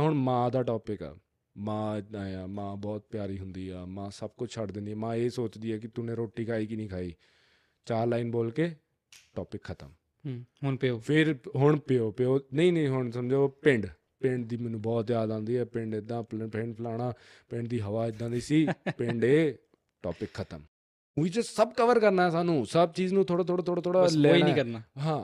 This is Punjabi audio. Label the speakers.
Speaker 1: ਹੁਣ ਮਾਂ ਦਾ ਟੌਪਿਕ ਆ ਮਾਂ ਇਦਾਂ ਆ ਮਾਂ ਬਹੁਤ ਪਿਆਰੀ ਹੁੰਦੀ ਆ ਮਾਂ ਸਭ ਕੁਝ ਛੱਡ ਦਿੰਦੀ ਆ ਮਾਂ ਇਹ ਸੋਚਦੀ ਆ ਕਿ ਤੂੰ ਨੇ ਰੋਟੀ ਖਾਈ ਕਿ ਨਹੀਂ ਖਾਈ ਚਾਰ ਲਾਈਨ ਬੋਲ ਕੇ ਟੌਪਿਕ ਖਤਮ ਹੁਣ ਪਿਓ ਫਿਰ ਹੁਣ ਪਿਓ ਪਿਓ ਨਹੀਂ ਨਹੀਂ ਹੁਣ ਸਮਝੋ ਪਿੰਡ ਪਿੰਡ ਦੀ ਮੈਨੂੰ ਬਹੁਤ ਯਾਦ ਆਉਂਦੀ ਹੈ ਪਿੰਡ ਇਦਾਂ ਪਿੰਡ ਫਲਾਣਾ ਪਿੰਡ ਦੀ ਹਵਾ ਇਦਾਂ ਦੀ ਸੀ ਪਿੰਡ ਇਹ ਟੌਪਿਕ ਖਤਮ ਉਹ ਜੇ ਸਭ ਕਵਰ ਕਰਨਾ ਹੈ ਸਾਨੂੰ ਸਭ ਚੀਜ਼ ਨੂੰ ਥੋੜਾ ਥੋੜਾ ਥੋੜਾ ਥੋੜਾ ਲੈਣਾ ਨਹੀਂ ਕਰਨਾ
Speaker 2: ਹਾਂ